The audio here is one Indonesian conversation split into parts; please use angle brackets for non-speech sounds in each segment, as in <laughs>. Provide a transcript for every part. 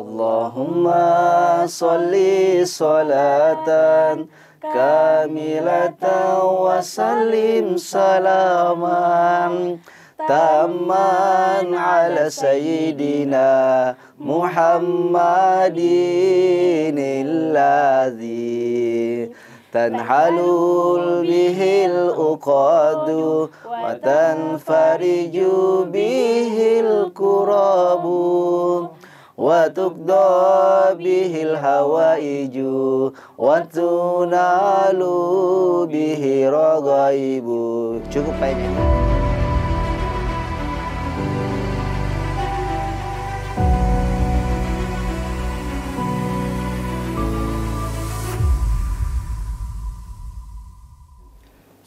اللهم صل صلاة كاملة وسلم سلاما تاما على سيدنا محمد الذي تنحل به الأقاد وتنفرج به الكرب وتقضى به الهوائج وتنال به رغائب cukup baiknya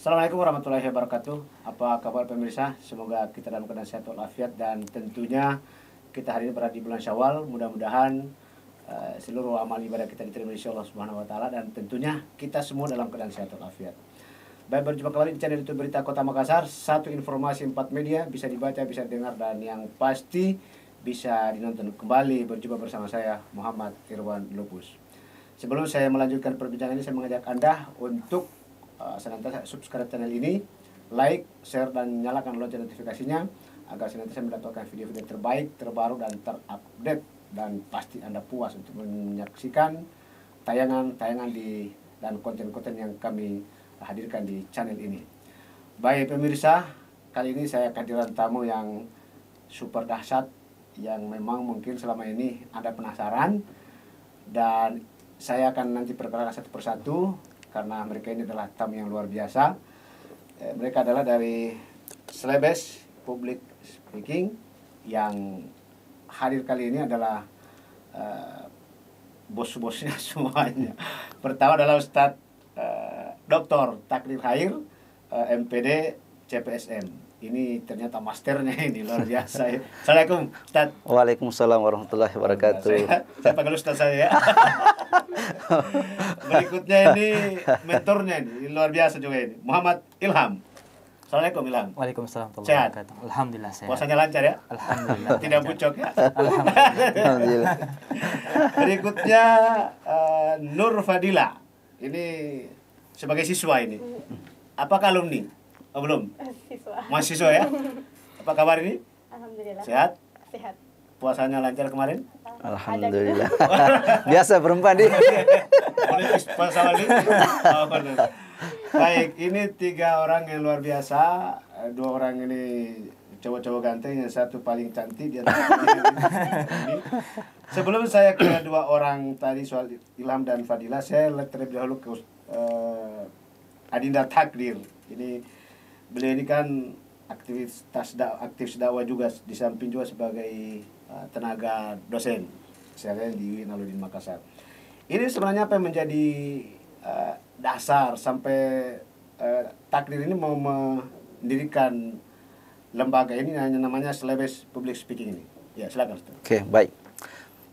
Assalamualaikum warahmatullahi wabarakatuh. Apa kabar pemirsa? Semoga kita dalam keadaan sehat walafiat dan tentunya kita hari ini berada di bulan Syawal. Mudah-mudahan uh, seluruh amal ibadah kita diterima di Allah Subhanahu wa taala dan tentunya kita semua dalam keadaan sehat walafiat. Baik berjumpa kembali di channel YouTube Berita Kota Makassar. Satu informasi empat media bisa dibaca, bisa dengar dan yang pasti bisa dinonton kembali. Berjumpa bersama saya Muhammad Irwan Lupus. Sebelum saya melanjutkan perbincangan ini, saya mengajak Anda untuk uh, senantiasa subscribe channel ini, like, share dan nyalakan lonceng notifikasinya agar senantiasa mendapatkan video-video terbaik, terbaru, dan terupdate dan pasti Anda puas untuk menyaksikan tayangan-tayangan di dan konten-konten yang kami hadirkan di channel ini. Baik pemirsa, kali ini saya kehadiran tamu yang super dahsyat yang memang mungkin selama ini Anda penasaran dan saya akan nanti perkenalkan satu persatu karena mereka ini adalah tamu yang luar biasa. Eh, mereka adalah dari Slebes Public speaking yang hadir kali ini adalah uh, bos-bosnya <laughs> semuanya. Pertama adalah Ustadz uh, eh, Dr. Takdir Hair, uh, eh, MPD CPSM. Ini ternyata masternya ini luar biasa. Ya. <laughs> Assalamualaikum Ustaz. Waalaikumsalam warahmatullahi wabarakatuh. Saya, saya panggil Ustaz saya ya. <laughs> Berikutnya ini mentornya ini luar biasa juga ini. Muhammad Ilham. Assalamualaikum Ilham. Waalaikumsalam Sehat. Alhamdulillah sehat. Puasanya lancar ya? Alhamdulillah. <laughs> Tidak lancar. pucuk ya? Alhamdulillah. <laughs> Berikutnya uh, Nur Fadila. Ini sebagai siswa ini. Apakah alumni? Oh, belum. Siswa. Mahasiswa ya? Apa kabar ini? Alhamdulillah. Sehat? Sehat. Puasanya lancar kemarin? Alhamdulillah. <laughs> Biasa perempuan nih. Boleh puasa balik? Baik, ini tiga orang yang luar biasa. Eh, dua orang ini cowok-cowok ganteng, yang satu paling cantik. Dia Sebelum saya ke dua orang tadi soal Ilham dan Fadila, saya terlebih dahulu ke uh, Adinda Takdir. Ini beliau ini kan aktivitas da aktif dakwah juga di samping juga sebagai uh, tenaga dosen saya di UIN Makassar. Ini sebenarnya apa yang menjadi Eh, dasar sampai uh, takdir ini mau mendirikan lembaga ini hanya namanya Slebes Public Speaking ini. Ya, silakan. Oke, okay, baik.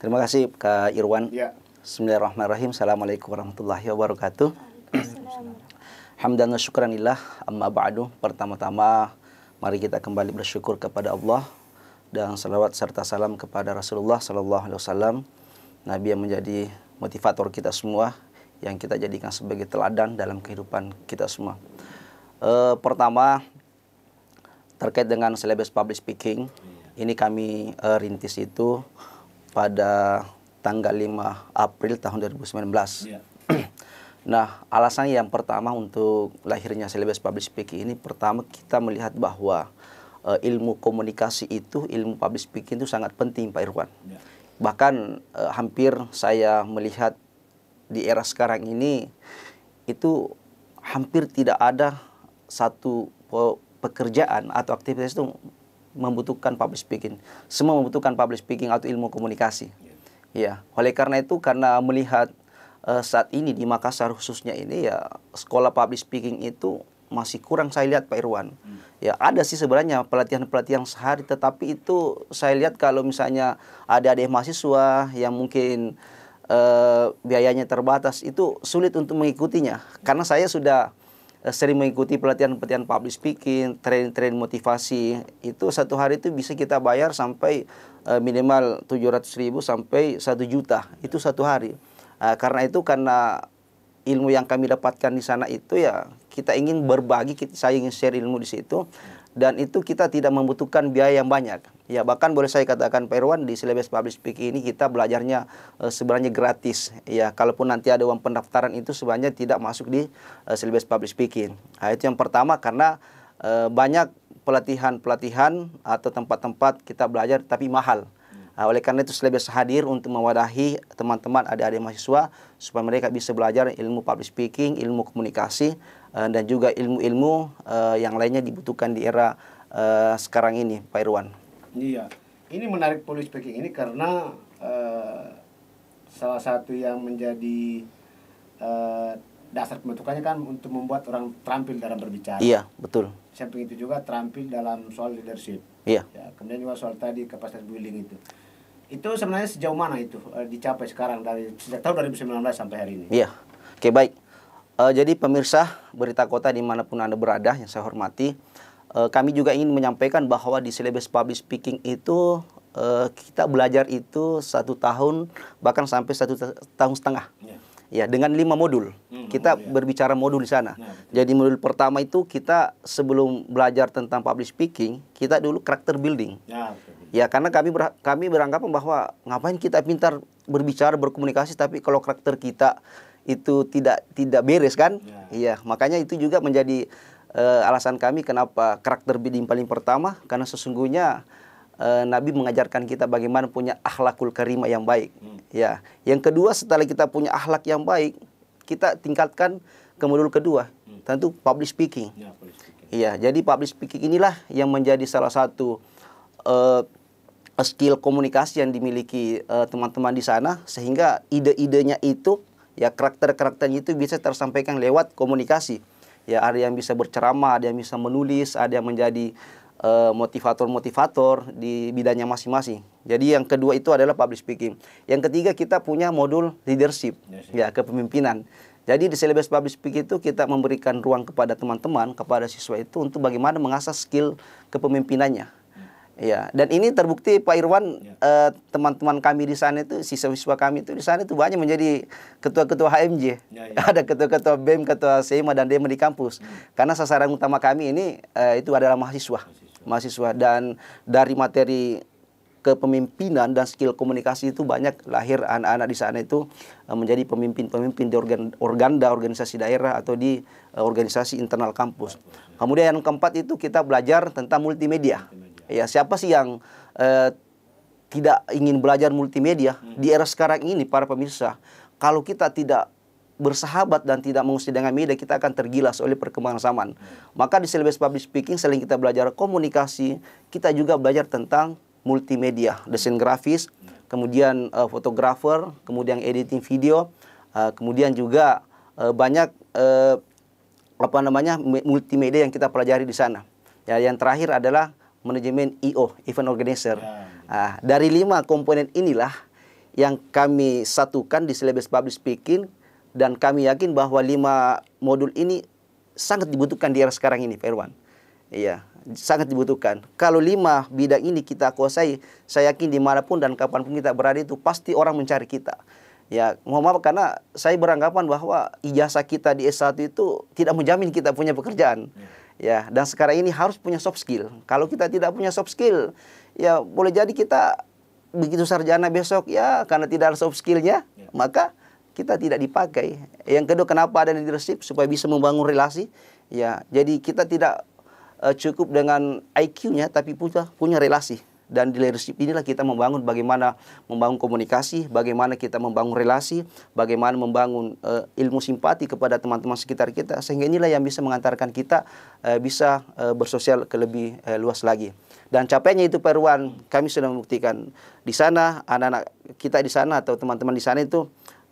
Terima kasih Kak Irwan. Ya. Bismillahirrahmanirrahim. Assalamualaikum warahmatullahi wabarakatuh. Hamdan syukranillah amma ba'du. Pertama-tama mari kita kembali bersyukur kepada Allah dan selawat serta salam kepada Rasulullah sallallahu alaihi wasallam, nabi yang menjadi motivator kita semua yang kita jadikan sebagai teladan dalam kehidupan kita semua. E, pertama terkait dengan Celebes public speaking, iya. ini kami e, rintis itu pada tanggal 5 April tahun 2019. Yeah. Iya. <clears throat> nah, alasan yang pertama untuk lahirnya Celebes public speaking ini pertama kita melihat bahwa e, ilmu komunikasi itu, ilmu public speaking itu sangat penting Pak Irwan. Yeah. Bahkan hampir saya melihat di era sekarang ini itu hampir tidak ada satu pekerjaan atau aktivitas itu membutuhkan public speaking. Semua membutuhkan public speaking atau ilmu komunikasi. Ya, ya oleh karena itu karena melihat uh, saat ini di Makassar khususnya ini ya sekolah public speaking itu masih kurang saya lihat Pak Irwan. Hmm. Ya ada sih sebenarnya pelatihan-pelatihan sehari tetapi itu saya lihat kalau misalnya ada adik mahasiswa yang mungkin Eh, biayanya terbatas itu sulit untuk mengikutinya karena saya sudah eh, sering mengikuti pelatihan-pelatihan public speaking, training-training motivasi itu satu hari itu bisa kita bayar sampai eh, minimal minimal 700 ribu sampai satu juta itu satu hari karena itu karena ilmu yang kami dapatkan di sana itu ya kita ingin berbagi, saya ingin share ilmu di situ dan itu kita tidak membutuhkan biaya yang banyak. Ya, bahkan boleh saya katakan Pak Irwan di silabus public speaking ini kita belajarnya e, sebenarnya gratis. Ya, kalaupun nanti ada uang pendaftaran itu sebenarnya tidak masuk di e, eh, silabus public speaking. Nah, itu yang pertama karena e, banyak pelatihan-pelatihan atau tempat-tempat kita belajar tapi mahal. Nah, oleh karena itu Silabus hadir untuk mewadahi teman-teman adik-adik mahasiswa supaya mereka bisa belajar ilmu public speaking, ilmu komunikasi, e, dan juga ilmu-ilmu e, yang lainnya dibutuhkan di era e, sekarang ini, Pak Irwan. Iya. Ini menarik public speaking ini karena uh, salah satu yang menjadi uh, dasar pembentukannya kan untuk membuat orang terampil dalam berbicara. Iya, betul. Samping itu juga terampil dalam soal leadership. Iya. Ya, kemudian juga soal tadi kapasitas building itu. Itu sebenarnya sejauh mana itu uh, dicapai sekarang dari sejak tahun 2019 sampai hari ini? Iya. Oke, baik. Uh, jadi pemirsa berita kota dimanapun Anda berada yang saya hormati, Eh, kami juga ingin menyampaikan bahwa di syllabus public speaking itu uh, kita belajar itu satu tahun bahkan sampai satu ta tahun setengah. Yeah. Ya, dengan lima modul. Hmm, kita yeah. berbicara modul di sana. Yeah. Jadi modul pertama itu kita sebelum belajar tentang public speaking, kita dulu karakter building. Ya, ya karena kami ber, kami beranggapan bahwa ngapain kita pintar berbicara, berkomunikasi tapi kalau karakter kita itu tidak tidak beres kan? Ya. Iya, ya, makanya itu juga menjadi uh, alasan kami kenapa karakter bidding paling pertama karena sesungguhnya uh, Nabi mengajarkan kita bagaimana punya akhlakul karimah yang baik. Hmm. Ya, yang kedua setelah kita punya akhlak yang baik, kita tingkatkan ke modul kedua, hmm. tentu public speaking. Ya, public speaking. Iya, jadi public speaking inilah yang menjadi salah satu uh, skill komunikasi yang dimiliki teman-teman uh, di sana sehingga ide-idenya itu ya karakter-karakternya itu bisa tersampaikan lewat komunikasi ya ada yang bisa berceramah ada yang bisa menulis ada yang menjadi eh, motivator-motivator uh, di bidangnya masing-masing. Jadi yang kedua itu adalah public speaking. Yang ketiga kita punya modul leadership, yes, ya kepemimpinan. Jadi di syllabus public speaking itu kita memberikan ruang kepada teman-teman, kepada siswa itu untuk bagaimana mengasah skill kepemimpinannya Iya, dan ini terbukti Pak Irwan iya. eh, teman-teman ya. uh, kami di sana itu siswa-siswa kami itu di sana itu banyak menjadi ketua-ketua HMJ. Ya, ya. <laughs> Ada ketua-ketua BEM, ketua SEMA dan DEMA di kampus. Ya. Karena sasaran utama kami ini uh, itu adalah mahasiswa. mahasiswa. Mahasiswa dan dari materi kepemimpinan dan skill komunikasi itu banyak lahir anak-anak di sana itu uh, menjadi pemimpin-pemimpin di organ organda organisasi daerah atau di uh, organisasi internal kampus. Ya. Kemudian yang keempat itu kita belajar tentang multimedia. multimedia Ya, siapa sih yang eh, tidak ingin belajar multimedia hmm. di era sekarang ini para pemirsa? Kalau kita tidak bersahabat dan tidak mengusir dengan media, kita akan tergilas oleh perkembangan zaman. Hmm. Maka di syllabus public speaking, selain kita belajar komunikasi, kita juga belajar tentang multimedia, desain grafis, hmm. kemudian eh, fotografer, kemudian editing video, uh, kemudian juga uh, banyak uh, apa namanya multimedia yang kita pelajari di sana. Ya, yang terakhir adalah manajemen IO e event organizer. Ya, gitu. uh, dari lima komponen inilah yang kami satukan di syllabus public speaking dan kami yakin bahwa lima modul ini sangat dibutuhkan di era sekarang ini, Pak Iya, sangat dibutuhkan. Kalau lima bidang ini kita kuasai, saya yakin dimanapun dan kapan pun kita berada itu pasti orang mencari kita. Ya, mohon maaf karena saya beranggapan bahwa ijazah kita di S1 itu tidak menjamin kita punya pekerjaan. Ya ya dan sekarang ini harus punya soft skill kalau kita tidak punya soft skill ya boleh jadi kita begitu sarjana besok ya karena tidak ada soft skillnya ya. maka kita tidak dipakai yang kedua kenapa ada leadership supaya bisa membangun relasi ya jadi kita tidak eh, cukup dengan IQ-nya tapi punya punya relasi dan di leadership inilah kita membangun bagaimana membangun komunikasi, bagaimana kita membangun relasi, bagaimana membangun uh, ilmu simpati kepada teman-teman sekitar kita sehingga inilah yang bisa mengantarkan kita uh, bisa uh, bersosial ke lebih uh, luas lagi. Dan capeknya itu Peruan, kami sudah membuktikan di sana anak-anak kita di sana atau teman-teman di sana itu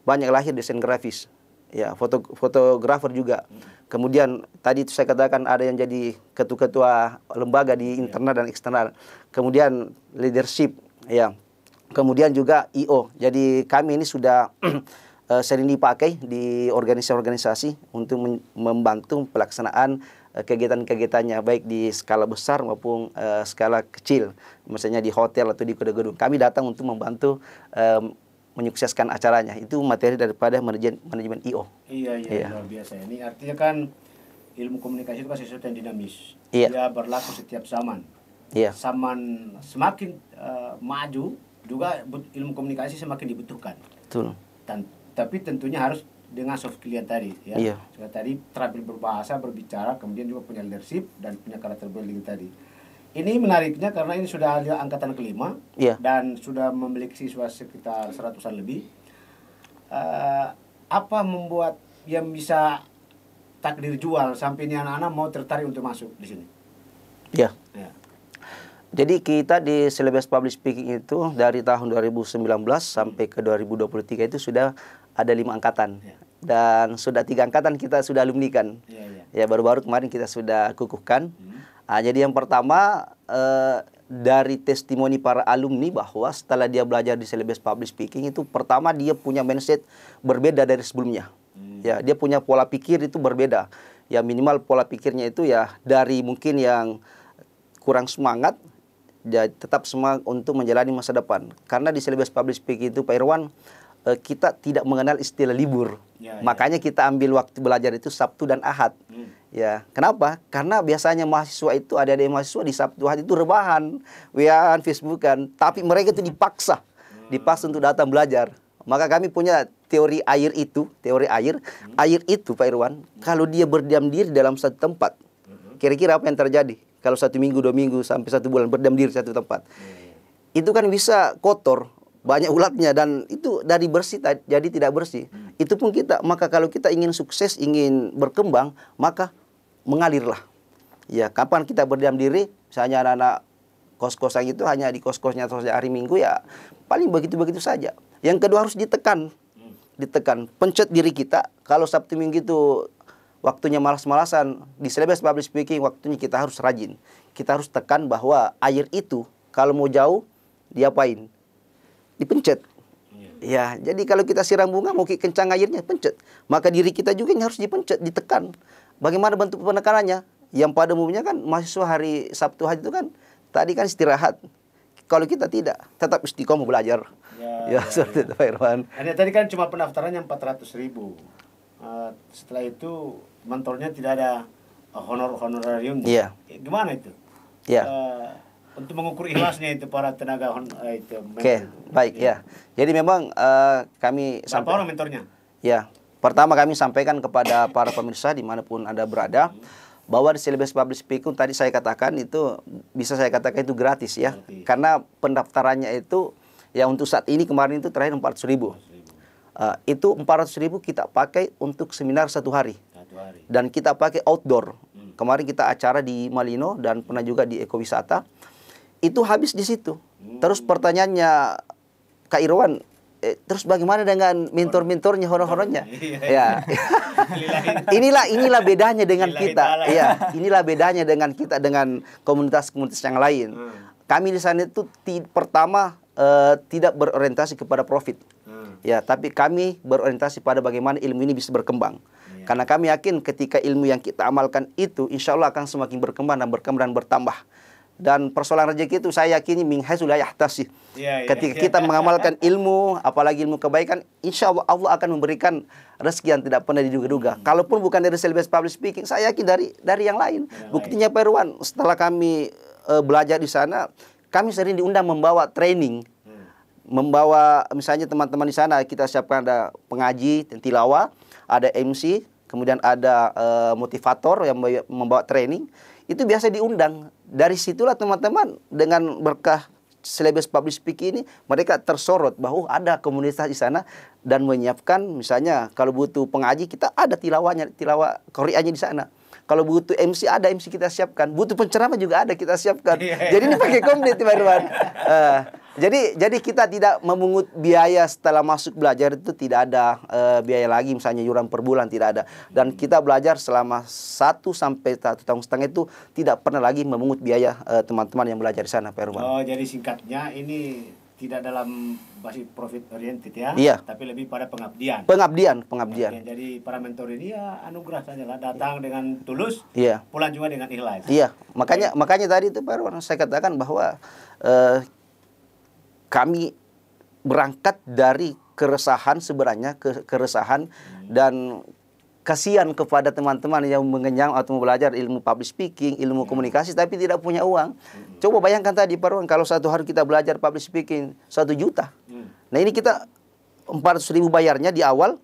banyak lahir desain grafis ya foto fotografer juga. Kemudian tadi itu saya katakan ada yang jadi ketua-ketua lembaga di internal dan eksternal. Kemudian leadership ya. Kemudian juga IO. Jadi kami ini sudah <clears throat> eh, sering dipakai di organisasi-organisasi untuk membantu pelaksanaan eh, kegiatan-kegiatannya baik di skala besar maupun eh, skala kecil. Misalnya di hotel atau di gedung-gedung. Kami datang untuk membantu menyukseskan acaranya. Itu materi daripada manajemen, manajemen IO. Iya, iya, iya, luar biasa. Ini artinya kan ilmu komunikasi itu kan sesuatu yang dinamis. Iya. Dia berlaku setiap zaman. Iya. Zaman semakin uh, maju juga ilmu komunikasi semakin dibutuhkan. Betul. Dan, tapi tentunya harus dengan soft skill tadi ya. Iya. Juga tadi terampil berbahasa, berbicara, kemudian juga punya leadership dan punya karakter building tadi. Ini menariknya karena ini sudah ada angkatan kelima yeah. dan sudah memiliki siswa sekitar seratusan lebih. Uh, apa membuat yang bisa takdir jual sampai ini anak-anak mau tertarik untuk masuk di sini? Iya. Ya. Yeah. Yeah. Jadi kita di Celebes public speaking itu dari tahun 2019 sampai ke 2023 itu sudah ada lima angkatan Yeah. dan sudah tiga angkatan kita sudah alumni kan. Yeah, ya. ya baru-baru kemarin kita sudah kukuhkan. Mm. Nah, jadi yang pertama eh, dari testimoni para alumni bahwa setelah dia belajar di Celebes public speaking itu pertama dia punya mindset berbeda dari sebelumnya. Hmm. Ya, dia punya pola pikir itu berbeda. Ya minimal pola pikirnya itu ya dari mungkin yang kurang semangat ya tetap semangat untuk menjalani masa depan. Karena di Celebes public speaking itu Pak Irwan Eh, kita tidak mengenal istilah libur. Ya, ya. Makanya ya. kita ambil waktu belajar itu Sabtu dan Ahad. Hmm. Ya, kenapa? Karena biasanya mahasiswa itu ada ada mahasiswa di Sabtu Ahad itu rebahan, wian facebookan, tapi mereka itu dipaksa, hmm. dipaksa untuk datang belajar. Maka kami punya teori air itu, teori air, hmm. air itu Pak Irwan, hmm. kalau dia berdiam diri dalam satu tempat, hmm. kira-kira apa yang terjadi? Kalau satu minggu, dua minggu, sampai satu bulan berdiam diri satu tempat, hmm. itu kan bisa kotor, banyak ulatnya dan itu dari bersih jadi tidak bersih. Hmm. Itu pun kita maka kalau kita ingin sukses, ingin berkembang, maka mengalirlah. Ya, kapan kita berdiam diri? Misalnya anak-anak kos-kosan itu hanya di kos-kosnya saja hari Minggu ya paling begitu-begitu saja. Yang kedua harus ditekan. Hmm. Ditekan, pencet diri kita kalau Sabtu Minggu itu waktunya malas-malasan di selebes public speaking waktunya kita harus rajin. Kita harus tekan bahwa air itu kalau mau jauh diapain? dipencet. Iya. Ya, jadi kalau kita siram bunga mau kencang airnya pencet, maka diri kita juga yang harus dipencet, ditekan. Bagaimana bentuk penekanannya? Yang pada umumnya kan mahasiswa hari Sabtu Haji itu kan tadi kan istirahat. Kalau kita tidak, tetap istiqomah belajar. Ya, <laughs> ya, ya, seperti ya. itu Pak Irwan. tadi kan cuma pendaftarannya 400 ribu. Uh, setelah itu mentornya tidak ada eh, honor honorarium. Iya. Gimana itu? Iya. Uh, untuk mengukur ikhlasnya itu para tenaga hon eh, itu. Oke, okay, baik ya. ya. Jadi memang uh, kami sampai, orang mentornya? Ya, pertama kami sampaikan kepada para pemirsa dimanapun anda berada bahwa di Celebes public speaking tadi saya katakan itu bisa saya katakan itu gratis ya Berarti. karena pendaftarannya itu ya untuk saat ini kemarin itu terakhir ratus ribu. 400 ribu. Uh, itu empat ribu kita pakai untuk seminar satu hari. Satu hari. Dan kita pakai outdoor. Hmm. Kemarin kita acara di Malino dan pernah juga di Ekowisata itu habis di situ. Terus pertanyaannya Kak Irwan, eh, terus bagaimana dengan mentor-mentornya honor-honornya? <laughs> Iya, iya. ya. inilah inilah bedanya dengan kita. Ya, inilah bedanya dengan kita dengan komunitas-komunitas yang lain. Hmm. Kami di sana itu pertama uh, tidak berorientasi kepada profit. Hmm. Ya, tapi kami berorientasi pada bagaimana ilmu ini bisa berkembang. Iya. Karena kami yakin ketika ilmu yang kita amalkan itu, insya Allah akan semakin berkembang dan berkembang dan bertambah dan persoalan rezeki itu saya yakini min haitsu la yahtasi. Yeah, iya, iya. Ketika yeah. kita mengamalkan ilmu, apalagi ilmu kebaikan, insya Allah Allah akan memberikan rezeki yang tidak pernah diduga-duga. Hmm. Kalaupun bukan dari self public speaking, saya yakin dari dari yang lain. Yang Buktinya lain. Perwan, setelah kami uh, belajar di sana, kami sering diundang membawa training hmm. membawa misalnya teman-teman di sana kita siapkan ada pengaji tilawah, ada MC, kemudian ada uh, motivator yang membawa training itu biasa diundang. Dari situlah teman-teman dengan berkah Selebes Public Speaking ini mereka tersorot bahwa ada komunitas di sana dan menyiapkan misalnya kalau butuh pengaji kita ada tilawanya tilawa Koreanya di sana. Kalau butuh MC ada MC kita siapkan, butuh penceramah juga ada kita siapkan. Iya. Jadi ini pakai komplit teman-teman. Uh, <laughs> Jadi jadi kita tidak memungut biaya setelah masuk belajar itu tidak ada uh, biaya lagi misalnya yuran per bulan tidak ada dan kita belajar selama satu sampai satu tahun setengah itu tidak pernah lagi memungut biaya eh, teman-teman uh, yang belajar di sana Pak Herman. Oh jadi singkatnya ini tidak dalam basis profit oriented ya, iya. tapi lebih pada pengabdian. Pengabdian, pengabdian. Oke, jadi para mentor ini ya anugerah saja lah, datang iya. dengan tulus, iya. pulang juga dengan ikhlas. Iya, makanya makanya tadi itu Pak Herman saya katakan bahwa uh, kami berangkat dari keresahan sebenarnya ke, keresahan hmm. dan kasihan kepada teman-teman yang mengenyang atau mau belajar ilmu public speaking, ilmu ya. komunikasi tapi tidak punya uang. Hmm. Coba bayangkan tadi Pak Ruan, kalau satu hari kita belajar public speaking satu juta. Hmm. Nah ini kita 400 ribu bayarnya di awal,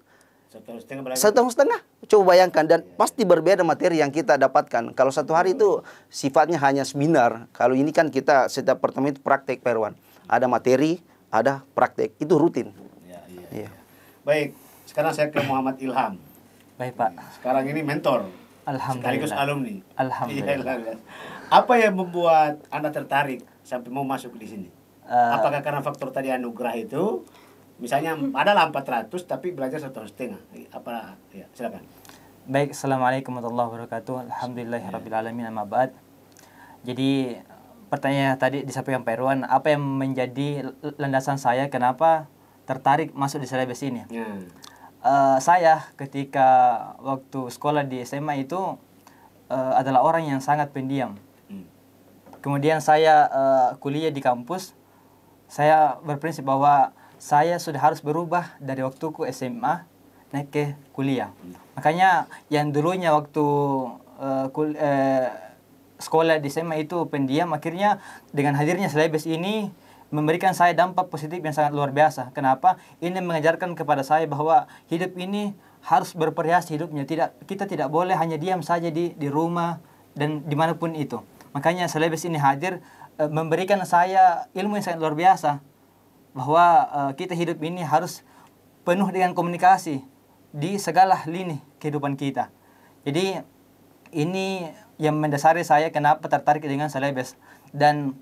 satu setengah, setengah. Coba bayangkan dan ya. pasti berbeda materi yang kita dapatkan. Kalau satu hari itu sifatnya hanya seminar. Kalau ini kan kita setiap pertemuan itu praktek perwan ada materi, ada praktek. Itu rutin. Ya, ya iya, iya. Baik, sekarang saya ke Muhammad Ilham. Baik, Pak. Sekarang ini mentor. Alhamdulillah. Sekaligus alumni. Alhamdulillah. Iya, ya. Apa yang membuat Anda tertarik sampai mau masuk di sini? Uh, Apakah karena faktor tadi anugerah itu? Misalnya adalah 400 tapi belajar satu setengah. Apa ya, silakan. Baik, Assalamualaikum warahmatullahi wabarakatuh. Alhamdulillahirabbil iya. alamin amma Jadi pertanyaan tadi disampaikan Pak Irwan, apa yang menjadi landasan saya kenapa tertarik masuk di Celebes ini? Hmm. Uh, saya ketika waktu sekolah di SMA itu uh, adalah orang yang sangat pendiam. Hmm. Kemudian saya uh, kuliah di kampus, saya berprinsip bahwa saya sudah harus berubah dari waktuku SMA naik ke kuliah. Hmm. Makanya yang dulunya waktu uh, kul sekolah di SMA itu pendiam akhirnya dengan hadirnya selebes ini memberikan saya dampak positif yang sangat luar biasa. Kenapa? Ini mengajarkan kepada saya bahwa hidup ini harus berperias hidupnya. Tidak kita tidak boleh hanya diam saja di di rumah dan dimanapun itu. Makanya selebes ini hadir eh, memberikan saya ilmu yang sangat luar biasa bahwa eh, kita hidup ini harus penuh dengan komunikasi di segala lini kehidupan kita. Jadi ini yang mendasari saya kenapa tertarik dengan selebes dan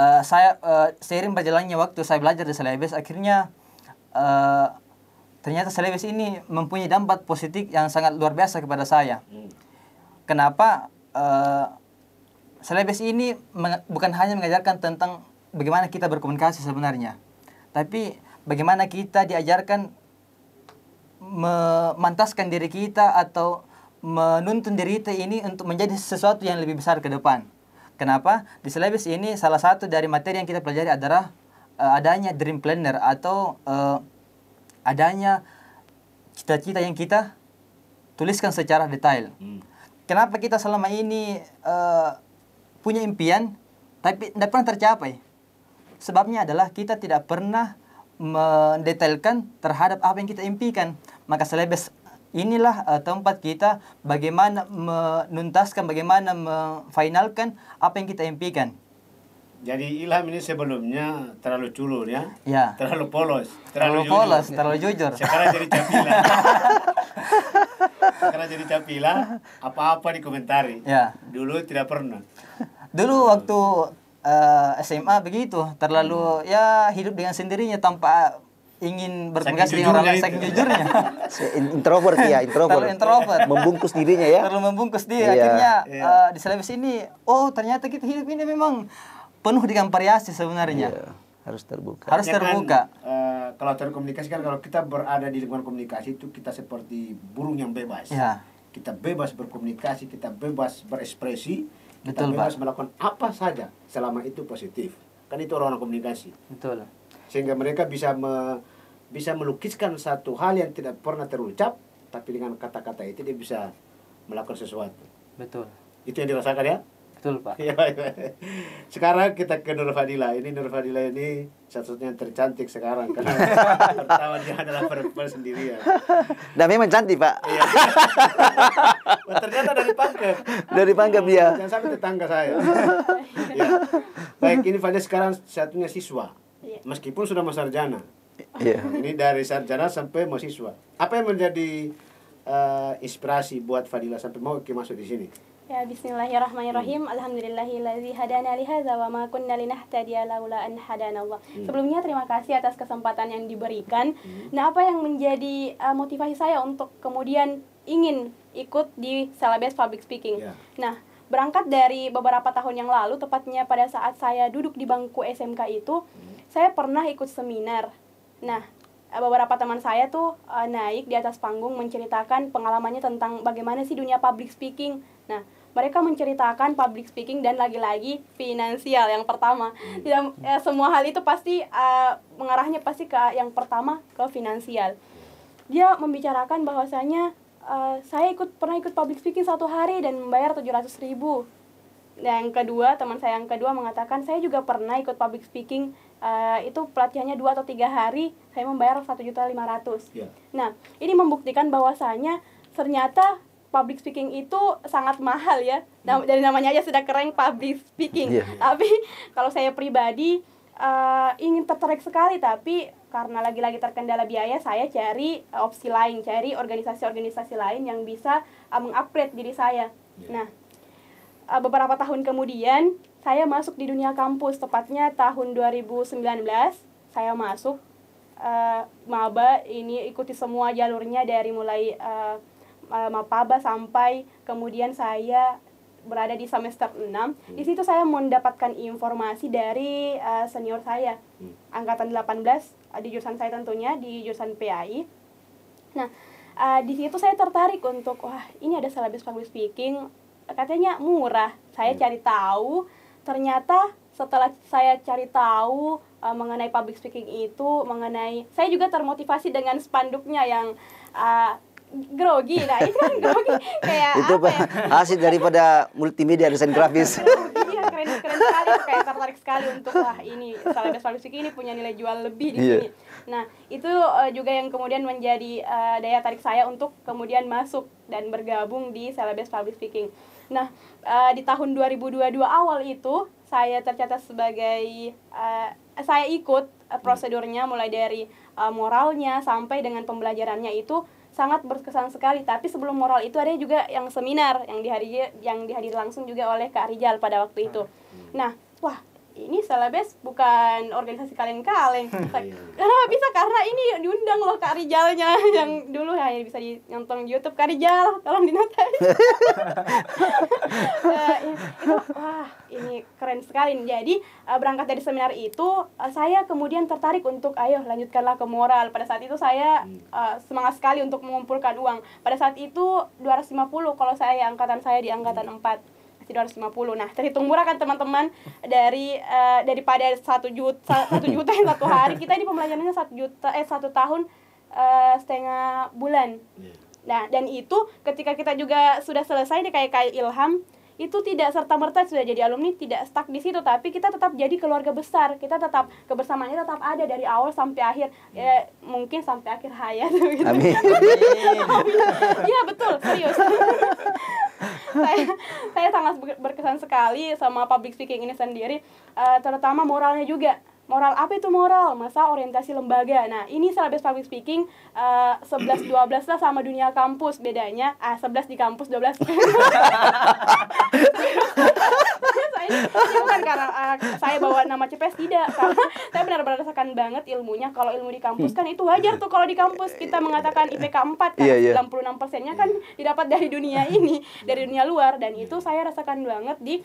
uh, saya uh, seiring berjalannya waktu saya belajar di selebes akhirnya uh, ternyata selebes ini mempunyai dampak positif yang sangat luar biasa kepada saya hmm. kenapa uh, selebes ini bukan hanya mengajarkan tentang bagaimana kita berkomunikasi sebenarnya tapi bagaimana kita diajarkan memantaskan diri kita atau menuntun diri kita ini untuk menjadi sesuatu yang lebih besar ke depan. Kenapa? Di syllabus ini salah satu dari materi yang kita pelajari adalah uh, adanya dream planner atau uh, adanya cita-cita yang kita tuliskan secara detail. Hmm. Kenapa kita selama ini uh, punya impian tapi tidak pernah tercapai? Sebabnya adalah kita tidak pernah mendetailkan terhadap apa yang kita impikan. Maka selebes inilah uh, tempat kita bagaimana menuntaskan, bagaimana memfinalkan apa yang kita impikan. Jadi Ilham ini sebelumnya terlalu culun ya, ya. terlalu polos, terlalu, terlalu jujur. terlalu jujur. Sekarang jadi capila. <laughs> Sekarang jadi capila, apa-apa dikomentari. Ya. Dulu tidak pernah. Dulu waktu uh, eh, SMA begitu, terlalu hmm. ya hidup dengan sendirinya tanpa ingin berkomunikasi dengan orang saking jujurnya. <laughs> introvert ya, introvert. Terlalu introvert. membungkus dirinya ya. Terlalu membungkus dia. Yeah. Akhirnya yeah. Iya. Uh, di selebes ini, oh ternyata kita hidup ini memang penuh dengan variasi sebenarnya. Yeah. Harus terbuka. Harus kan, terbuka. Kan, uh, kalau terkomunikasi kan kalau kita berada di lingkungan komunikasi itu kita seperti burung yang bebas. Yeah. Kita bebas berkomunikasi, kita bebas berekspresi, kita bebas Pak. melakukan apa saja selama itu positif. Kan itu orang-orang komunikasi. Betul sehingga mereka bisa me, bisa melukiskan satu hal yang tidak pernah terucap tapi dengan kata-kata itu dia bisa melakukan sesuatu betul itu yang dirasakan ya betul pak <laughs> ya, ya, ya. sekarang kita ke Nur Fadila ini Nur Fadila ini satu-satunya yang tercantik sekarang <laughs> karena pertama dia adalah perempuan sendiri ya dan memang cantik pak iya. Oh, ternyata dari pangkep dari pangkep ya yang sampai tetangga saya ya. baik ini Fadila sekarang satunya siswa Yeah. Meskipun sudah mau sarjana. Yeah. Ini dari sarjana sampai mahasiswa. Apa yang menjadi uh, inspirasi buat Fadila sampai mau masuk di sini? Ya bismillahirrahmanirrahim. Hmm. Alhamdulillahillazi hadana li hadza wa ma kunna linahtadiya laula an hadanallah. Hmm. Sebelumnya terima kasih atas kesempatan yang diberikan. Hmm. Nah, apa yang menjadi uh, motivasi saya untuk kemudian ingin ikut di Celebes Public Speaking. Yeah. Nah, berangkat dari beberapa tahun yang lalu tepatnya pada saat saya duduk di bangku SMK itu, hmm saya pernah ikut seminar. Nah, eh, beberapa teman saya tuh uh, naik di atas panggung menceritakan pengalamannya tentang bagaimana sih dunia public speaking. Nah, mereka menceritakan public speaking dan lagi-lagi finansial yang pertama. Tidak ya, semua hal itu pasti uh, mengarahnya pasti ke yang pertama ke finansial. Dia membicarakan bahwasanya uh, saya ikut pernah ikut public speaking satu hari dan membayar tujuh ratus ribu. yang kedua, teman saya yang kedua mengatakan saya juga pernah ikut public speaking Uh, itu pelatihannya dua atau tiga hari saya membayar satu juta lima ratus. Iya. Nah ini membuktikan bahwasanya ternyata public speaking itu sangat mahal ya. hmm. dari namanya aja sudah keren public speaking. Iya. Tapi <laughs> kalau saya pribadi uh, ingin tertarik sekali tapi karena lagi-lagi terkendala biaya saya cari uh, opsi lain, cari organisasi-organisasi lain yang bisa uh, mengupgrade diri saya. Yeah. Nah, beberapa tahun kemudian saya masuk di dunia kampus tepatnya tahun 2019 saya masuk uh, maba ini ikuti semua jalurnya dari mulai uh, mapaba sampai kemudian saya berada di semester 6 hmm. di situ saya mendapatkan informasi dari uh, senior saya hmm. angkatan 18 uh, di jurusan saya tentunya di jurusan PAI nah uh, di situ saya tertarik untuk wah ini ada syllabus public speaking katanya murah saya hmm. cari tahu ternyata setelah saya cari tahu uh, mengenai public speaking itu mengenai saya juga termotivasi dengan spanduknya yang uh, grogi nah itu kan <laughs> grogi kayak itu apa ya? hasil <laughs> daripada multimedia desain grafis iya, keren sekali kayak tertarik sekali untuk wah ini selebes public speaking ini punya nilai jual lebih di yeah. sini nah itu uh, juga yang kemudian menjadi uh, daya tarik saya untuk kemudian masuk dan bergabung di Celebes Public Speaking Nah, uh, di tahun 2022 awal itu saya tercatat sebagai uh, saya ikut uh, prosedurnya mulai dari uh, moralnya sampai dengan pembelajarannya itu sangat berkesan sekali. Tapi sebelum moral itu ada juga yang seminar yang dihadiri yang dihadiri langsung juga oleh Kak Rijal pada waktu itu. Hmm. Nah, wah ini Celebes bukan organisasi kaleng-kaleng. <laughs> Iya. Kenapa bisa? Karena ini diundang loh Kak Rijalnya <laughs> yang dulu hanya bisa di nonton di YouTube Kak Rijal, tolong dinotai. <laughs> Eh, iya, wah, ini keren sekali. Jadi eh, berangkat dari seminar itu eh, saya kemudian tertarik untuk ayo lanjutkanlah ke moral. Pada saat itu saya hmm. semangat sekali untuk mengumpulkan uang. Pada saat itu 250 kalau saya angkatan saya di angkatan 4 hmm. 250 Nah, terhitung murah kan teman-teman dari uh, daripada satu juta satu juta yang satu hari kita ini pembelajarannya satu juta eh satu tahun uh, setengah bulan. Iya. Nah, dan itu ketika kita juga sudah selesai nih kayak kayak Ilham itu tidak serta-merta sudah jadi alumni tidak stuck di situ tapi kita tetap jadi keluarga besar kita tetap kebersamaannya tetap ada dari awal sampai akhir ya, mungkin sampai akhir hayat <laughs> gitu. ya betul serius <laughs> saya saya sangat berkesan sekali sama public speaking ini sendiri eh, terutama moralnya juga moral apa itu moral masa orientasi lembaga nah ini selebes public speaking uh, 11 12 lah sama dunia kampus bedanya ah 11 di kampus 12 <laughs> saya bukan karena uh, saya bawa nama CPS tidak karena saya benar-benar rasakan banget ilmunya kalau ilmu di kampus kan itu wajar tuh kalau di kampus kita mengatakan IPK 4 kan yeah, yeah. 96 persennya kan didapat dari dunia ini dari dunia luar dan itu saya rasakan banget di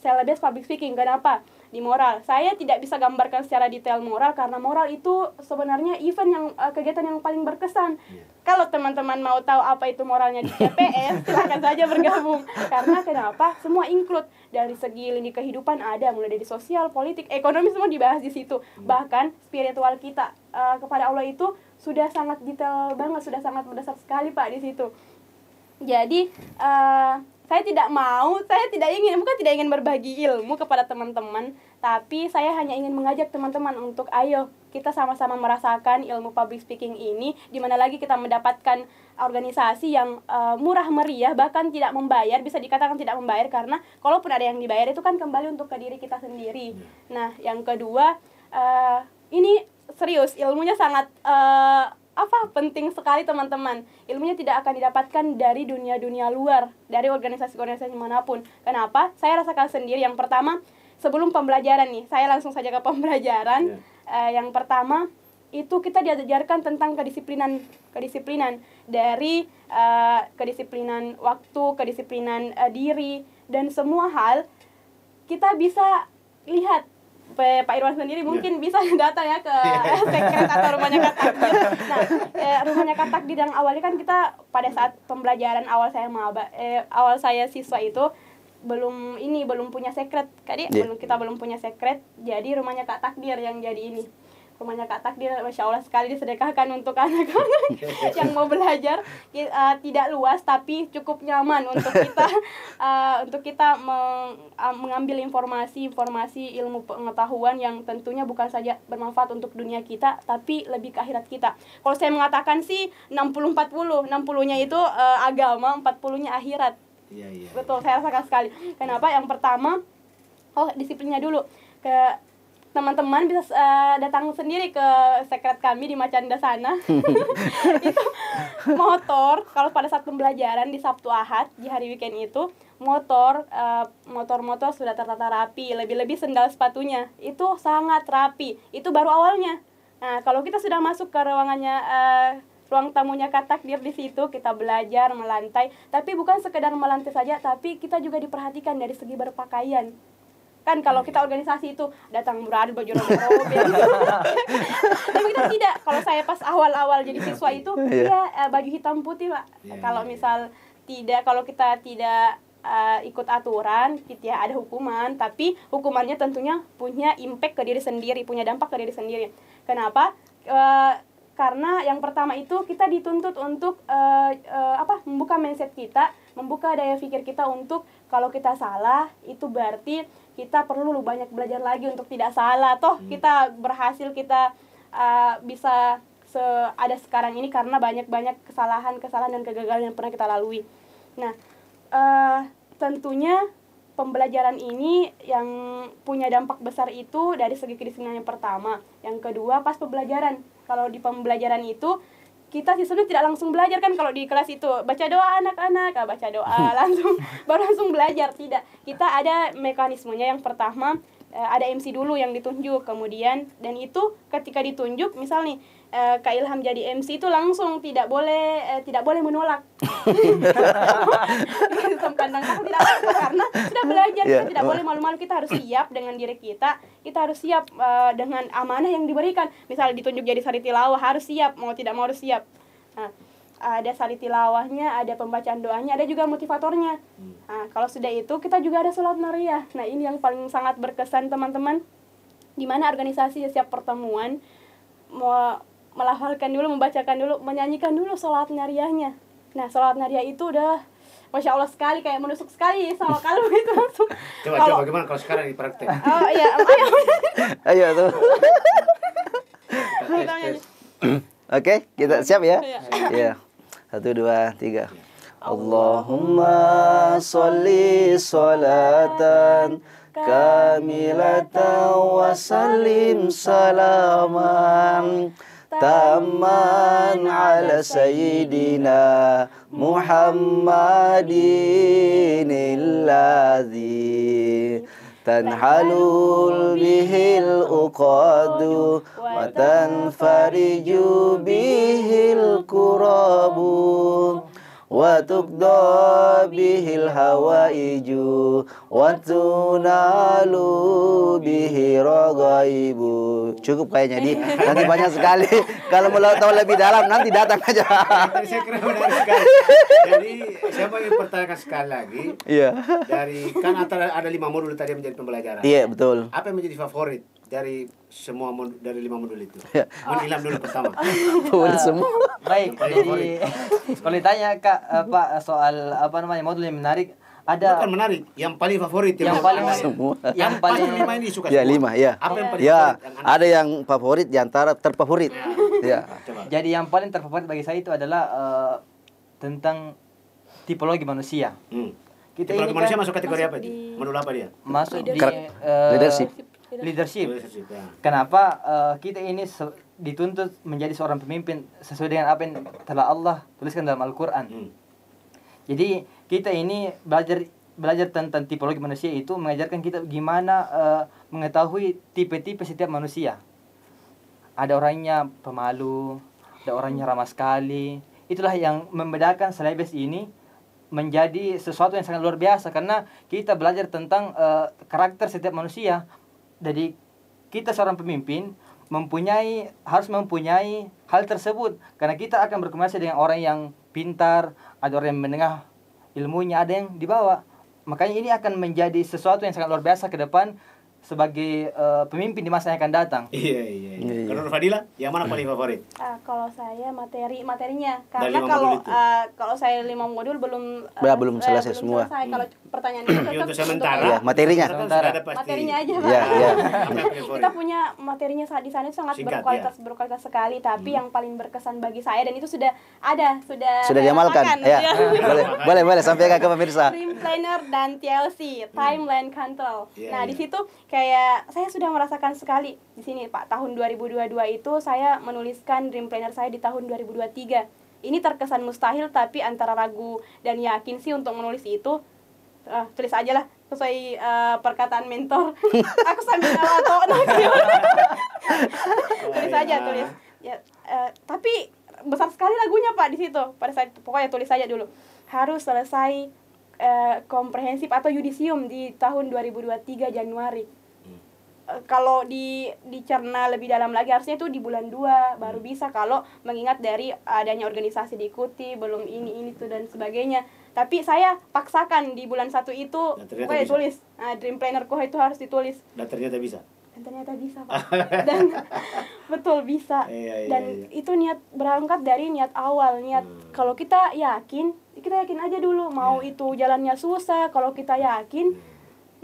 Celebes Public Speaking kenapa di moral. Saya tidak bisa gambarkan secara detail moral karena moral itu sebenarnya event yang uh, kegiatan yang paling berkesan. Yeah. Kalau teman-teman mau tahu apa itu moralnya di TPS, <laughs> silahkan saja bergabung. Karena kenapa? Semua include dari segi lini kehidupan ada, mulai dari sosial, politik, ekonomi semua dibahas di situ. Mm. Bahkan spiritual kita uh, kepada Allah itu sudah sangat detail banget, sudah sangat mendasar sekali Pak di situ. Jadi uh, saya tidak mau, saya tidak ingin, bukan tidak ingin berbagi ilmu kepada teman-teman, tapi saya hanya ingin mengajak teman-teman untuk ayo kita sama-sama merasakan ilmu public speaking ini, di mana lagi kita mendapatkan organisasi yang uh, murah meriah, bahkan tidak membayar, bisa dikatakan tidak membayar karena kalaupun ada yang dibayar itu kan kembali untuk ke diri kita sendiri. Iya. Nah, yang kedua, uh, ini serius ilmunya sangat uh, apa penting sekali teman-teman ilmunya tidak akan didapatkan dari dunia-dunia luar dari organisasi-organisasi manapun kenapa saya rasakan sendiri yang pertama sebelum pembelajaran nih saya langsung saja ke pembelajaran yeah. Iya. uh, yang pertama itu kita diajarkan tentang kedisiplinan kedisiplinan dari uh, kedisiplinan waktu kedisiplinan uh, diri dan semua hal kita bisa lihat Pak Irwan sendiri iya. mungkin yeah. bisa <laughs> datang ya ke iya. <laughs> sekret atau rumahnya katak Nah, eh, rumahnya katak di yang awalnya kan kita pada saat pembelajaran awal saya maba eh, awal saya siswa itu belum ini belum punya sekret. Jadi yeah. belum kita belum punya sekret, jadi rumahnya Kak Takdir yang jadi ini rumahnya Kak Takdir Masya Allah sekali disedekahkan untuk anak-anak <laughs> yang mau belajar uh, tidak luas tapi cukup nyaman untuk kita uh, <laughs> untuk kita meng, uh, mengambil informasi-informasi ilmu pengetahuan yang tentunya bukan saja bermanfaat untuk dunia kita tapi lebih ke akhirat kita kalau saya mengatakan sih 60-40 60-nya itu uh, agama 40-nya akhirat ya, ya, betul saya rasakan sekali kenapa yang pertama oh disiplinnya dulu ke teman-teman bisa uh, datang sendiri ke sekret kami di Macanda sana. <laughs> <laughs> itu motor kalau pada saat pembelajaran di Sabtu Ahad di hari weekend itu motor uh, motor-motor sudah tertata rapi, lebih-lebih sendal sepatunya itu sangat rapi. Itu baru awalnya. Nah, kalau kita sudah masuk ke ruangannya uh, ruang tamunya katak dia di situ kita belajar melantai, tapi bukan sekedar melantai saja, tapi kita juga diperhatikan dari segi berpakaian kan kalau kita organisasi itu datang beradu baju robek ya. <laughs> tapi kita tidak kalau saya pas awal-awal jadi siswa itu yeah. Iya. Iya, baju hitam putih pak yeah, iya, kalau misal tidak kalau kita tidak uh, ikut aturan gitu ya ada hukuman tapi hukumannya tentunya punya impact ke diri sendiri punya dampak ke diri sendiri kenapa uh, karena yang pertama itu kita dituntut untuk uh, uh, apa membuka mindset kita membuka daya pikir kita untuk kalau kita salah itu berarti kita perlu banyak belajar lagi untuk tidak salah toh hmm. kita berhasil kita uh, bisa se ada sekarang ini karena banyak-banyak kesalahan-kesalahan dan kegagalan yang pernah kita lalui. Nah, uh, tentunya pembelajaran ini yang punya dampak besar itu dari segi kedisiplinan yang pertama, yang kedua pas pembelajaran. Kalau di pembelajaran itu kita sih sebenarnya tidak langsung belajar kan kalau di kelas itu baca doa anak-anak ah, baca doa <laughs> langsung baru langsung belajar tidak kita ada mekanismenya yang pertama Eh, ada MC dulu yang ditunjuk kemudian dan itu ketika ditunjuk misal nih eh, Kak Ilham jadi MC itu langsung tidak boleh eh, tidak boleh menolak <laughs> ah, karena sudah belajar yeah. kita iya. tidak boleh malu-malu kita harus siap dengan diri kita kita harus siap uh, dengan amanah yang diberikan misal ditunjuk jadi sari tilawah harus siap mau tidak mau harus siap nah, ada sali tilawahnya, ada pembacaan doanya, ada juga motivatornya. Hmm. Nah, kalau sudah itu kita juga ada sholat nariyah. Nah, ini yang paling sangat berkesan teman-teman. Di mana organisasi setiap pertemuan mau melafalkan dulu, membacakan dulu, menyanyikan dulu sholat nariyahnya. Nah, sholat nariyah itu udah Masya Allah sekali, kayak menusuk sekali sama <laughs> kalung itu langsung. Coba, kalau, coba gimana kalau sekarang di praktek? Oh iya, <laughs> ayo. ayo tuh. <clears throat> Oke, okay, kita siap ya? Iya. Yeah. Satu, dua, tiga. Allahumma salli salatan kamilatan wa sallim salaman tamman ala sayyidina Muhammadin alladhi tanhalul bihil uqadu وتنفرج به الكراب وتقضى به الهوائج وتنال به رغائب cukup kayaknya di nanti banyak sekali kalau mau tahu lebih dalam nanti datang aja saya kira sekali jadi saya mau pertanyakan sekali lagi iya dari kan antara ada lima modul tadi yang menjadi pembelajaran iya betul apa yang menjadi favorit dari semua modul, dari lima modul itu. Ya. Menilam dulu pertama. uh, <laughs> semua. Baik, kalau jadi <laughs> kalau ditanya Kak eh, Pak soal apa namanya modul yang menarik, ada bukan menarik yang paling favorit yang, yang paling semua yang paling lima ini suka ya lima ya apa yang paling ya yang ada yang favorit di antara terfavorit ya, ya. Nah, jadi yang paling terfavorit bagi saya itu adalah uh, tentang tipologi manusia hmm. kita tipologi ini manusia kan masuk kategori apa di, modul apa dia masuk di, di uh, eh, leadership leadership. Ya. Kenapa uh, kita ini dituntut menjadi seorang pemimpin sesuai dengan apa yang telah Allah tuliskan dalam Al-Qur'an. Hmm. Jadi kita ini belajar belajar tentang tipologi manusia itu mengajarkan kita gimana uh, mengetahui tipe-tipe setiap manusia. Ada orangnya pemalu, ada orangnya ramah sekali. Itulah yang membedakan selebes ini menjadi sesuatu yang sangat luar biasa karena kita belajar tentang uh, karakter setiap manusia jadi kita seorang pemimpin mempunyai harus mempunyai hal tersebut karena kita akan berkomunikasi dengan orang yang pintar ada orang yang menengah ilmunya ada yang dibawa makanya ini akan menjadi sesuatu yang sangat luar biasa ke depan sebagai uh, pemimpin di masa yang akan datang. Iya iya. iya. iya. Kalau iya. Fadila, yang mana paling favorit? Uh, kalau saya materi materinya karena kalau uh, kalau saya lima modul belum uh, belum selesai belum semua. Selesai. Hmm. Kalau pertanyaan itu iya, untuk sementara. Untuk, ya, materinya. Sementara. Pasti. Materinya aja. Ya, ya. Kita punya materinya saat di sana itu sangat Singkat, berkualitas ya. berkualitas sekali tapi hmm. yang paling berkesan bagi saya dan itu sudah ada sudah sudah diamalkan. Ya. <laughs> boleh boleh boleh sampaikan ke pemirsa. Dream planner dan TLC, hmm. timeline control. nah, di situ kayak saya sudah merasakan sekali di sini Pak tahun 2022 itu saya menuliskan dream planner saya di tahun 2023 ini terkesan mustahil tapi antara ragu dan yakin sih untuk menulis itu uh, tulis aja lah sesuai uh, perkataan mentor <laughs> aku sambil ngalah <laughs> nanti. <laughs> tulis aja iya. tulis ya uh, tapi besar sekali lagunya Pak di situ pada saat pokoknya tulis aja dulu harus selesai komprehensif atau yudisium di tahun 2023 Januari. Eh, kalau di dicerna lebih dalam lagi harusnya itu di bulan 2 baru hmm. bisa kalau mengingat dari adanya organisasi diikuti belum ini ini tuh dan sebagainya tapi saya paksakan di bulan satu itu gue tulis nah, dream planner itu harus ditulis dan ternyata bisa dan ternyata bisa pak <laughs> dan <laughs> betul bisa iya, iya, dan iya, iya. itu niat berangkat dari niat awal niat hmm. kalau kita yakin kita yakin aja dulu mau yeah. itu jalannya susah kalau kita yakin hmm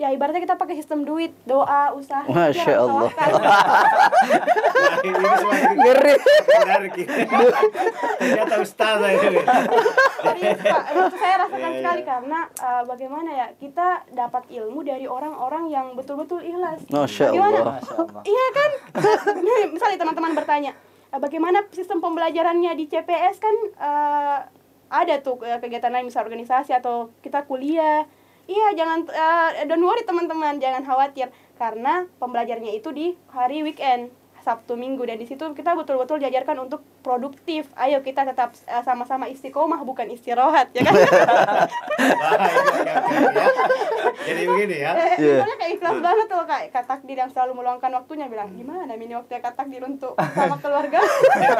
ya ibaratnya kita pakai sistem duit doa usaha masya ya, allah <laughs> kan. ngeri menarik ternyata ustazah itu tapi iya, pak, saya rasakan iya, iya. sekali karena uh, bagaimana ya kita dapat ilmu dari orang-orang yang betul-betul ikhlas masya allah iya kan <laughs> misalnya teman-teman bertanya eh, bagaimana sistem pembelajarannya di CPS kan uh, ada tuh kegiatan lain misal organisasi atau kita kuliah iya jangan uh, don't worry teman-teman jangan khawatir karena pembelajarnya itu di hari weekend Sabtu Minggu dan di situ kita betul-betul diajarkan untuk produktif. Ayo kita tetap eh, sama-sama uh, istiqomah bukan istirahat ya kan. ya, ya. Jadi begini ya. Yeah. Iya. Soalnya kayak ikhlas banget tuh kak Kak Takdir yang selalu meluangkan waktunya bilang gimana mini waktu Kak Takdir untuk sama keluarga.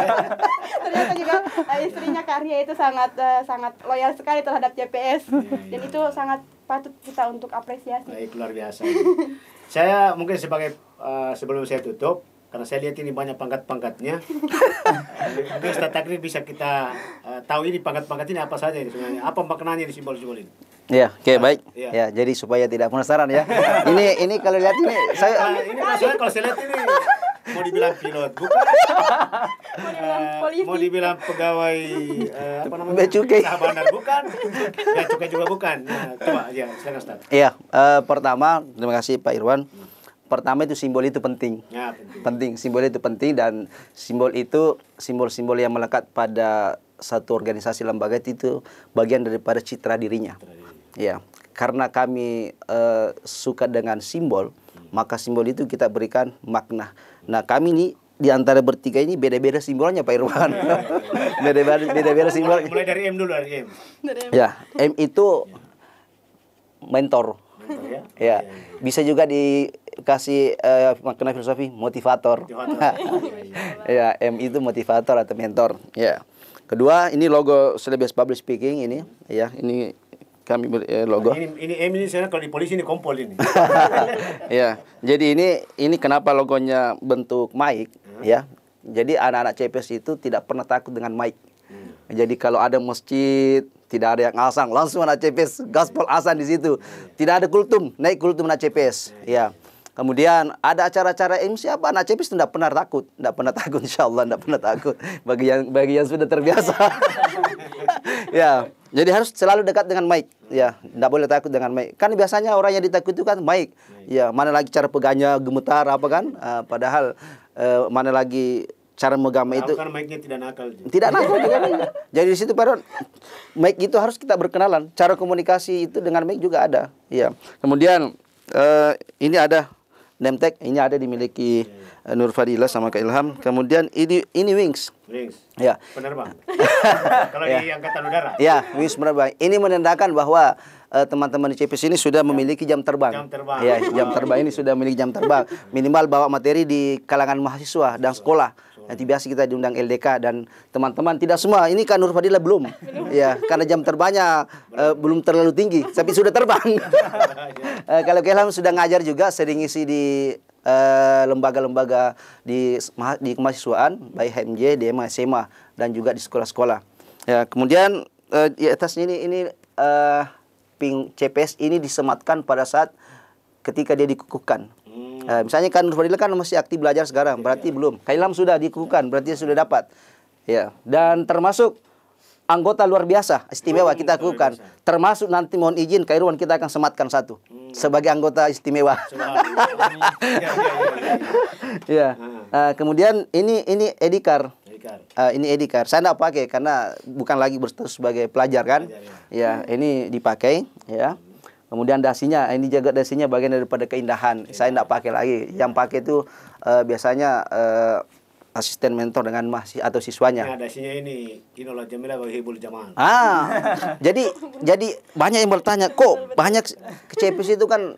<laughs> Ternyata juga uh, istrinya Karya itu sangat uh, sangat loyal sekali terhadap JPS iya, iya. dan itu sangat patut kita untuk apresiasi. Baik, luar biasa. saya mungkin sebagai uh, sebelum saya tutup karena saya lihat ini banyak pangkat-pangkatnya. <laughs> Mungkin Ustaz Takrir bisa kita uh, tahu ini pangkat-pangkat ini apa saja ini sebenarnya. Apa maknanya di simbol-simbol ini? Ya, oke okay, nah, baik. Ya. ya, jadi supaya tidak penasaran ya. <laughs> ini ini kalau lihat ini saya nah, ini kalau saya lihat ini mau dibilang pilot <laughs> bukan mau dibilang uh, polisi mau dibilang pegawai uh, apa namanya bea cukai nah, bandar bukan bea cukai juga bukan nah, ya, ya silakan Ustaz iya uh, pertama terima kasih Pak Irwan pertama itu simbol itu penting. Ya, penting. Penting, simbol itu penting dan simbol itu simbol-simbol yang melekat pada satu organisasi lembaga itu bagian daripada citra dirinya. Citra Ya, karena kami uh, suka dengan simbol, hmm. maka simbol itu kita berikan makna Nah kami ini di antara bertiga ini beda-beda simbolnya Pak Irwan. <laughs> Beda-beda beda-beda simbolnya. Mulai dari M dulu dari M. Ya, M itu mentor. mentor ya? ya. Iya, iya, iya. Bisa juga dikasih uh, makna filosofi motivator. motivator. <laughs> ya, M itu motivator atau mentor. Ya. Kedua, ini logo Celebes Public Speaking ini ya, ini kami ber, eh, logo. Ini, ini ini sebenarnya kalau di polisi ini kompol ini. <laughs> ya, jadi ini ini kenapa logonya bentuk mic hmm. ya. Jadi anak-anak CPS itu tidak pernah takut dengan mic. Hmm. Jadi kalau ada masjid tidak ada yang asang, langsung anak CPS gaspol asang di situ. Hmm. Tidak ada kultum, naik kultum anak CPS. Hmm. Ya. Kemudian ada acara-acara MC siapa anak CPS tidak pernah takut, tidak pernah takut <laughs> insya Allah tidak pernah takut bagi yang bagi yang sudah terbiasa. <laughs> ya jadi harus selalu dekat dengan mic, ya. Tidak boleh takut dengan mic. Kan biasanya orang yang ditakut itu kan mic. Ya, mana lagi cara pegangnya gemetar apa kan? Uh, padahal uh, mana lagi cara megang mic itu. Karena mic tidak nakal. Juga. Tidak nakal juga. Jadi di situ Pak mic itu harus kita berkenalan. Cara komunikasi itu dengan mic juga ada. Ya. Kemudian uh, ini ada name ini ada dimiliki. Yeah iya. Eh, Nur Fadila sama Kak Ilham. Kemudian ini ini Wings. Wings. Ya. Penerbang. <laughs> Kalau ya. di angkatan udara. Ya, Wings penerbang. Ini menandakan bahwa eh, teman-teman uh, di CPS ini sudah ya. memiliki jam terbang. Jam terbang. Ya, jam terbang ini sudah memiliki jam terbang. Minimal bawa materi di kalangan mahasiswa dan sekolah. Nanti biasa kita diundang LDK dan teman-teman tidak semua. Ini kan Nur Fadila belum. ya, karena jam terbangnya uh, belum terlalu tinggi, tapi sudah terbang. uh, <laughs> kalau Kelham sudah ngajar juga sering isi di Eh, lembaga-lembaga di di kemahasiswaan baik HMJ, DMA, SMA e dan juga di sekolah-sekolah. Ya, kemudian uh, di atas ini ini uh, ping CPS ini disematkan pada saat ketika dia dikukuhkan. Hmm. Uh, misalnya kan nurfadila kan masih aktif belajar sekarang, berarti ya. belum. Kailam sudah dikukuhkan, berarti sudah dapat. Ya, dan termasuk anggota luar biasa istimewa kita lakukan. Termasuk nanti mohon izin Kairwan kita akan sematkan satu hmm. sebagai anggota istimewa. <laughs> <laughs> ya, kemudian ini ini Edikar. Uh, ini Edikar. Saya tidak pakai karena bukan lagi berstatus sebagai pelajar kan. ya. ini dipakai ya. Kemudian dasinya, ini jaga dasinya bagian daripada keindahan. Saya tidak pakai lagi. Yang pakai itu eh, biasanya eh, asisten mentor dengan mahasiswa atau siswanya. Ya, dasinya ini jamila jamilah hibul jamal. Ah, <laughs> jadi jadi banyak yang bertanya kok banyak kecepis itu kan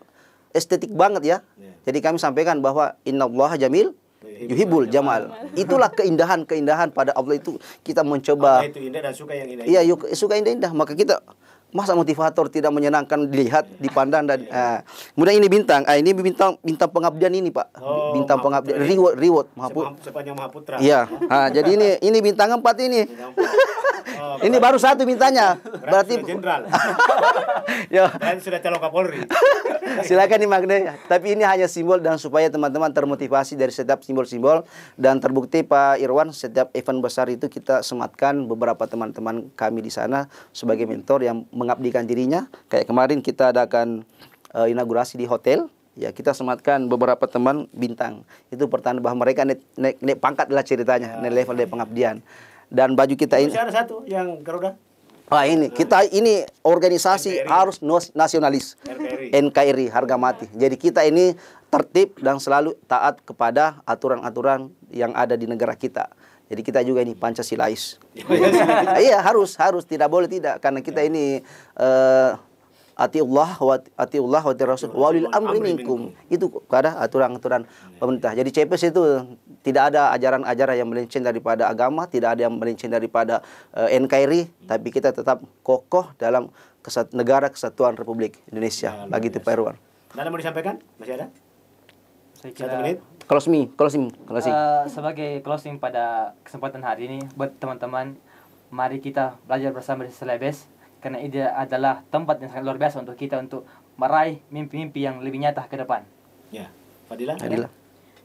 estetik banget ya. ya. Jadi kami sampaikan bahwa innallaha jamil yuhibul jamal. jamal. Itulah keindahan-keindahan pada Allah itu kita mencoba. Allah itu indah dan suka yang indah. Iya, suka indah-indah. Maka kita masa motivator tidak menyenangkan dilihat dipandang dan uh, kemudian ini bintang uh, ini bintang bintang pengabdian ini pak oh, bintang pengabdian reward reward mahaputra sepanjang mahaputra ya uh, jadi ini ini bintang empat ini Oh, ini baru satu mintanya. Berarti jenderal. <laughs> ya. Dan sudah calon Kapolri. <laughs> Silakan nih Magne. Tapi ini hanya simbol dan supaya teman-teman termotivasi dari setiap simbol-simbol dan terbukti Pak Irwan setiap event besar itu kita sematkan beberapa teman-teman kami di sana sebagai mentor yang mengabdikan dirinya. Kayak kemarin kita adakan uh, inaugurasi di hotel ya kita sematkan beberapa teman bintang itu pertanda bahwa mereka naik, naik, naik pangkat adalah ceritanya naik level dari pengabdian dan baju kita ini. Masih ada satu yang Garuda. Ah ini kita ini organisasi NKRI. harus nasionalis NKRI. NKRI harga mati. Jadi kita ini tertib dan selalu taat kepada aturan-aturan yang ada di negara kita. Jadi kita juga ini Pancasilais. <laughs> Iya, iya, iya. iya harus harus tidak boleh tidak karena kita ini uh, atiullah wa atiullah wa rasul walil amri minkum. Itu pada aturan-aturan pemerintah. Jadi CPS itu tidak ada ajaran-ajaran yang melenceng daripada agama, tidak ada yang melenceng daripada uh, eh, NKRI, tapi kita tetap kokoh dalam kesat negara kesatuan Republik Indonesia. Nah, Bagi itu Peruan. dan Nada mau disampaikan? Masih ada? Saya kira, Satu menit. Closing, closing, closing. Uh, eh, sebagai closing pada kesempatan hari ini buat teman-teman, mari kita belajar bersama di Selebes karena ini adalah tempat yang sangat luar biasa untuk kita untuk meraih mimpi-mimpi yang lebih nyata ke depan. Ya, Fadila. Fadila.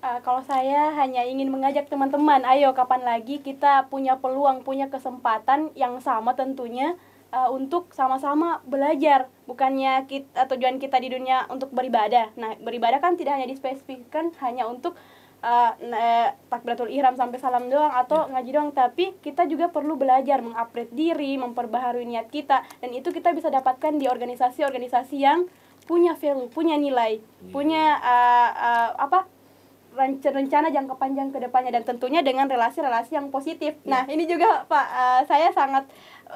Uh, kalau saya hanya ingin mengajak teman-teman, ayo kapan lagi kita punya peluang, punya kesempatan yang sama tentunya uh, untuk sama-sama belajar. Bukannya kita, eh, tujuan kita di dunia untuk beribadah. Nah, beribadah kan tidak hanya dispesifikkan hanya untuk uh, eh, takbiratul ihram sampai salam doang atau ya. ngaji doang tapi kita juga perlu belajar mengupgrade diri memperbaharui niat kita dan itu kita bisa dapatkan di organisasi-organisasi yang punya value punya nilai iya. punya uh, uh, apa rencana rencana jangka panjang kedepannya dan tentunya dengan relasi-relasi yang positif. Ya. Nah, ini juga Pak uh, saya sangat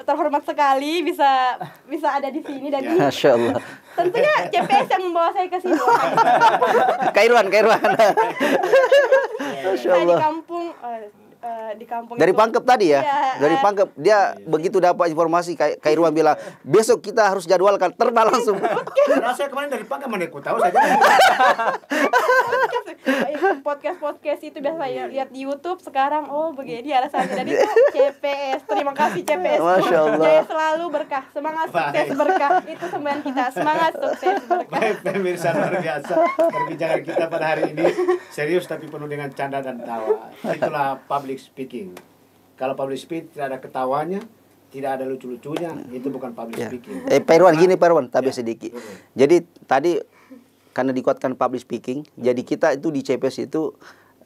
terhormat sekali bisa <laughs> bisa ada di sini dan iya. Masya Allah. tentunya CPS yang membawa saya ke sini. <laughs> Kairuan, Kairuan. Masya Allah. Di kampung, Eh, di kampung dari pangkep tadi ya, ya dari pangkep dia iya. begitu dapat informasi kayak kayak Ruan bilang besok kita harus jadwalkan terbang langsung karena saya kemarin dari pangkep mana aku tahu saja podcast eh, podcast itu biasa ya, lihat di YouTube sekarang oh begini alasannya dari CPS terima kasih CPS Masya Allah. Jaya selalu berkah semangat sukses berkah itu semangat kita semangat sukses berkah Baik, pemirsa luar biasa perbincangan kita pada hari ini serius tapi penuh dengan canda dan tawa itulah public public speaking. Kalau public speaking tidak ada ketawanya, tidak ada lucu-lucunya, nah. itu bukan public ya. speaking. Eh, Perwan, gini Perwan, tapi ya. sedikit. Jadi tadi karena dikuatkan public speaking, jadi kita itu di CPS itu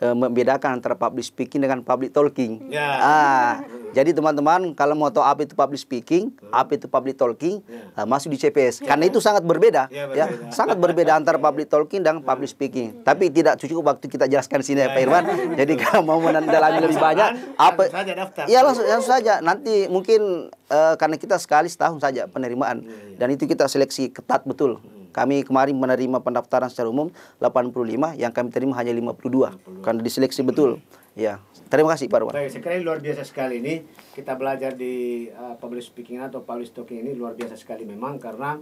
uh, membedakan antara public speaking dengan public talking. Yeah. Ah, jadi teman-teman kalau mau tahu apa itu public speaking, apa itu public talking, yeah. Ya. uh, masuk di CPS. Yeah. Karena itu sangat berbeda, yeah, ya, ya. sangat berbeda antara public talking dan public speaking. Ya. Tapi tidak cukup waktu kita jelaskan sini yeah, ya Pak Irwan. Yeah. Jadi kalau mau mendalami lebih banyak, apa? Iya langsung, langsung saja. Nanti mungkin uh, karena kita sekali setahun saja penerimaan dan itu kita seleksi ketat betul. Kami kemarin menerima pendaftaran secara umum 85, yang kami terima hanya 52, 52. karena diseleksi betul. Ya, terima kasih Pak Rwan. Baik, saya kira ini luar biasa sekali ini kita belajar di uh, public speaking atau public talking ini luar biasa sekali memang karena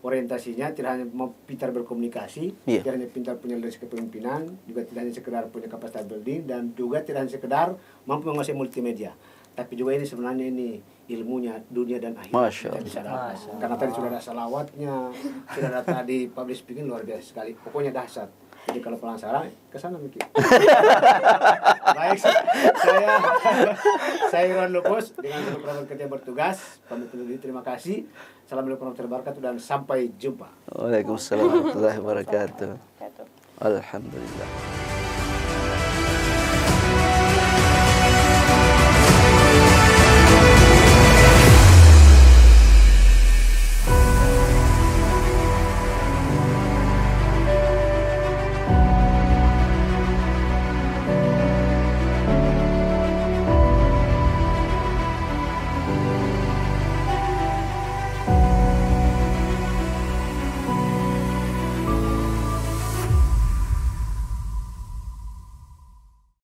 orientasinya tidak hanya mau pintar berkomunikasi, yeah. tidak hanya pintar punya dari kepemimpinan, juga tidak hanya sekedar punya kapasitas building dan juga tidak hanya sekedar mampu menguasai multimedia. Tapi juga ini sebenarnya ini ilmunya dunia dan akhirat Masya Allah. bisa dapat. Karena tadi sudah ada salawatnya, sudah ada tadi public speaking luar biasa sekali. Pokoknya dahsyat. Jadi kalau sarang ke sana mikir. <laughs> Baik, saya saya Iron Lupus dengan program kerja bertugas. Pamit undur diri. Terima kasih. Assalamualaikum warahmatullahi wabarakatuh dan sampai jumpa. Waalaikumsalam warahmatullahi wabarakatuh. Alhamdulillah.